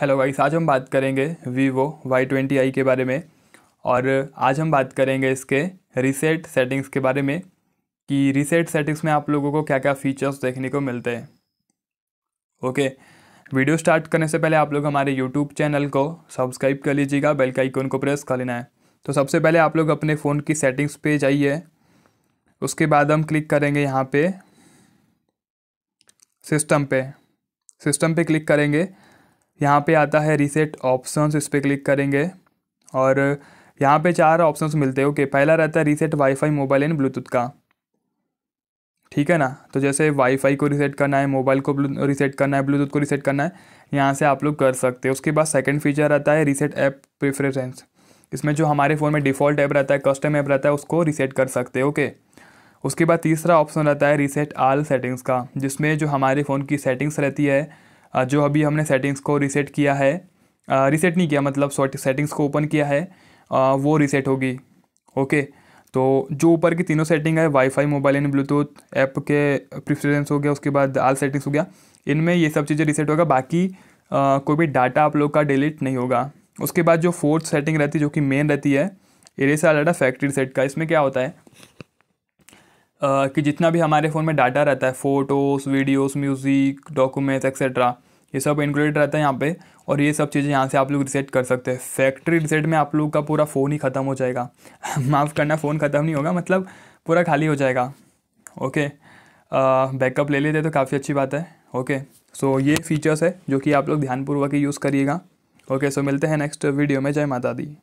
hello guys आज हम बात करेंगे वीवो वाई ट्वेंटी आई के बारे में और आज हम बात करेंगे इसके रीसेट सेटिंग्स के बारे में कि रीसेट सेटिंग्स में आप लोगों को क्या क्या फ़ीचर्स देखने को मिलते हैं ओके वीडियो स्टार्ट करने से पहले आप लोग हमारे यूट्यूब चैनल को सब्सक्राइब कर लीजिएगा बेल का आइकन को प्रेस कर लेना है तो सबसे पहले आप लोग अपने फ़ोन की सेटिंग्स पे जाइए उसके बाद हम क्लिक करेंगे यहाँ पे सिस्टम पे सिस्टम पे क्लिक करेंगे यहाँ पे आता है रीसेट ऑप्शंस इस पर क्लिक करेंगे और यहाँ पे चार ऑप्शंस मिलते हैं ओके पहला रहता है reset WiFi mobile and bluetooth का ठीक है ना तो जैसे वाईफाई को रीसेट करना है मोबाइल को रीसेट करना है ब्लूटूथ को रीसेट करना है यहाँ से आप लोग कर सकते हैं उसके बाद सेकेंड फीचर आता है रीसेट ऐप प्रेफरेंस इसमें जो हमारे फ़ोन में डिफ़ॉल्ट ऐप रहता है कस्टम ऐप रहता है उसको रीसेट कर सकते हैं ओके उसके बाद तीसरा ऑप्शन रहता है रीसेट आल सेटिंग्स का जिसमें जो हमारे फ़ोन की सेटिंग्स रहती है जो अभी हमने सेटिंग्स को रीसेट किया है रीसेट नहीं किया मतलब सेटिंग्स को ओपन किया है वो रीसेट होगी ओके तो जो ऊपर की तीनों सेटिंग है WiFi mobile and bluetooth app के प्रिफ्रेंस हो गया उसके बाद आल सेटिंग्स हो गया इनमें ये सब चीज़ें रीसेट होगा बाकी आ, कोई भी डाटा आप लोग का डिलीट नहीं होगा उसके बाद जो फोर्थ सेटिंग रहती है जो कि मेन रहती है इरेसा डाटा फैक्ट्री सेट का इसमें क्या होता है आ, कि जितना भी हमारे फ़ोन में डाटा रहता है photos videos music documents etcetera ये सब इंक्लूडेड रहता है यहाँ पे और ये सब चीज़ें यहाँ से आप लोग रिसेट कर सकते हैं फैक्ट्री रिसेट में आप लोग का पूरा फ़ोन ही ख़त्म हो जाएगा माफ़ करना फ़ोन ख़त्म नहीं होगा मतलब पूरा खाली हो जाएगा ओके बैकअप ले लेते तो काफ़ी अच्छी बात है ओके सो ये फीचर्स है जो कि आप लोग ध्यानपूर्वक ही यूज़ करिएगा ओके सो मिलते हैं नेक्स्ट वीडियो में जय माता दी